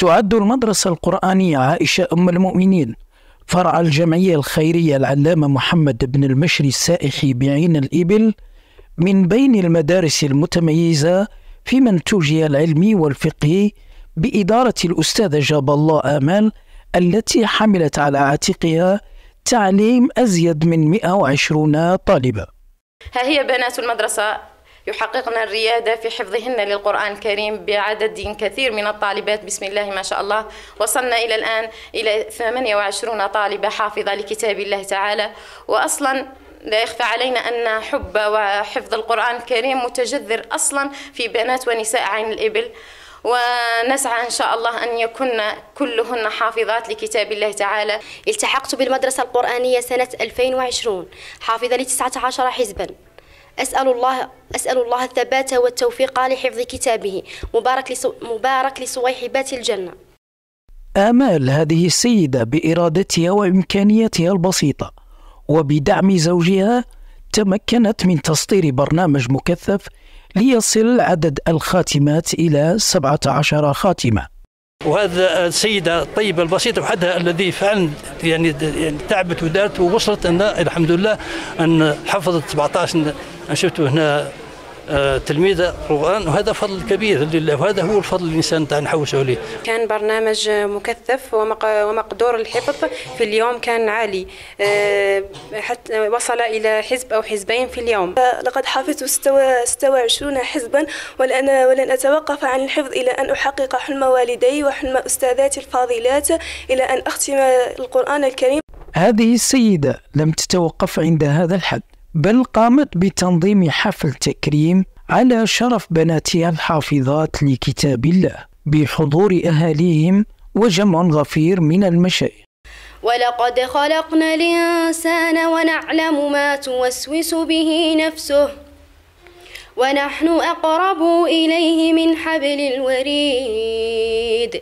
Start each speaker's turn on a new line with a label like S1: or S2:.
S1: تعد المدرسة القرآنية عائشة أم المؤمنين فرع الجمعية الخيرية العلامة محمد بن المشري السائحي بعين الإبل من بين المدارس المتميزة في منتوجها العلمي والفقهي بإدارة الأستاذة جاب الله آمال التي حملت على عاتقها تعليم أزيد من 120 طالبة
S2: ها هي بنات المدرسة يحققن الريادة في حفظهن للقرآن الكريم بعدد كثير من الطالبات بسم الله ما شاء الله وصلنا إلى الآن إلى 28 طالبة حافظة لكتاب الله تعالى وأصلا لا يخفى علينا أن حب وحفظ القرآن الكريم متجذر أصلا في بنات ونساء عين الإبل ونسعى إن شاء الله
S3: أن يكن كلهن حافظات لكتاب الله تعالى التحقت بالمدرسة القرآنية سنة 2020 حافظة لتسعة عشر حزبا أسأل الله أسأل الله الثبات والتوفيق لحفظ كتابه مبارك لسو مبارك لصويحبات الجنة
S1: آمال هذه السيدة بإرادتها وإمكانياتها البسيطة وبدعم زوجها تمكنت من تصدير برنامج مكثف ليصل عدد الخاتمات إلى 17 خاتمة
S4: وهذا السيدة الطيبة البسيطة بحدها الذي فعلا يعني, يعني تعبت ودارت ووصلت أن الحمد لله أن حفظت 17 أنا شفته هنا آه، تلميذ قرآن وهذا فضل كبير لله وهذا هو الفضل اللي الإنسان تاع نحوسه عليه
S2: كان برنامج مكثف ومقدور الحفظ في اليوم كان عالي
S3: آه، حتى وصل إلى حزب أو حزبين في اليوم لقد حفظت 26 حزبا ولأن ولن أتوقف عن الحفظ إلى أن أحقق حلم والدي وحلم أستاذاتي الفاضلات إلى أن أختم القرآن الكريم
S1: هذه السيدة لم تتوقف عند هذا الحد بل قامت بتنظيم حفل تكريم على شرف بناتها الحافظات لكتاب الله بحضور أهاليهم وجمع غفير من المشايخ
S3: ولقد خلقنا الإنسان ونعلم ما توسوس به نفسه
S1: ونحن أقرب إليه من حبل الوريد